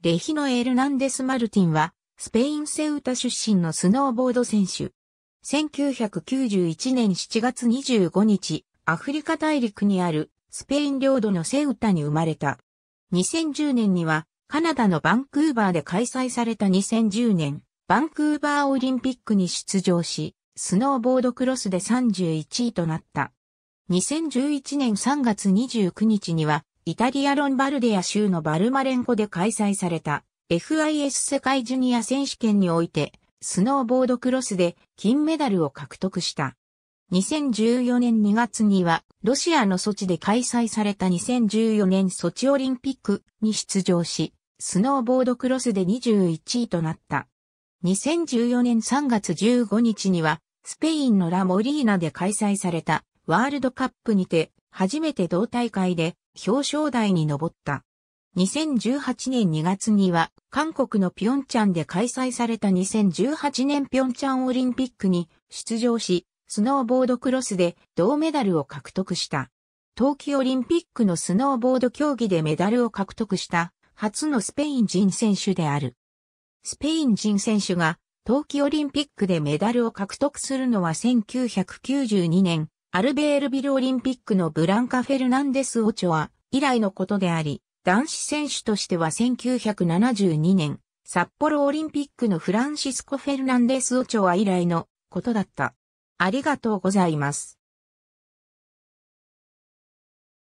レヒノ・エルナンデス・マルティンは、スペインセウタ出身のスノーボード選手。1991年7月25日、アフリカ大陸にあるスペイン領土のセウタに生まれた。2010年には、カナダのバンクーバーで開催された2010年、バンクーバーオリンピックに出場し、スノーボードクロスで31位となった。2011年3月29日には、イタリアロンバルディア州のバルマレンコで開催された FIS 世界ジュニア選手権において、スノーボードクロスで金メダルを獲得した。2014年2月には、ロシアのソチで開催された2014年ソチオリンピックに出場し、スノーボードクロスで21位となった。2014年3月15日には、スペインのラモリーナで開催されたワールドカップにて、初めて同大会で表彰台に上った。2018年2月には、韓国のピョンチャンで開催された2018年ピョンチャンオリンピックに出場し、スノーボードクロスで銅メダルを獲得した。冬季オリンピックのスノーボード競技でメダルを獲得した初のスペイン人選手である。スペイン人選手が冬季オリンピックでメダルを獲得するのは1992年アルベールビルオリンピックのブランカ・フェルナンデス・オチョア以来のことであり、男子選手としては1972年、札幌オリンピックのフランシスコ・フェルナンデス・オチョア以来のことだった。ありがとうございます。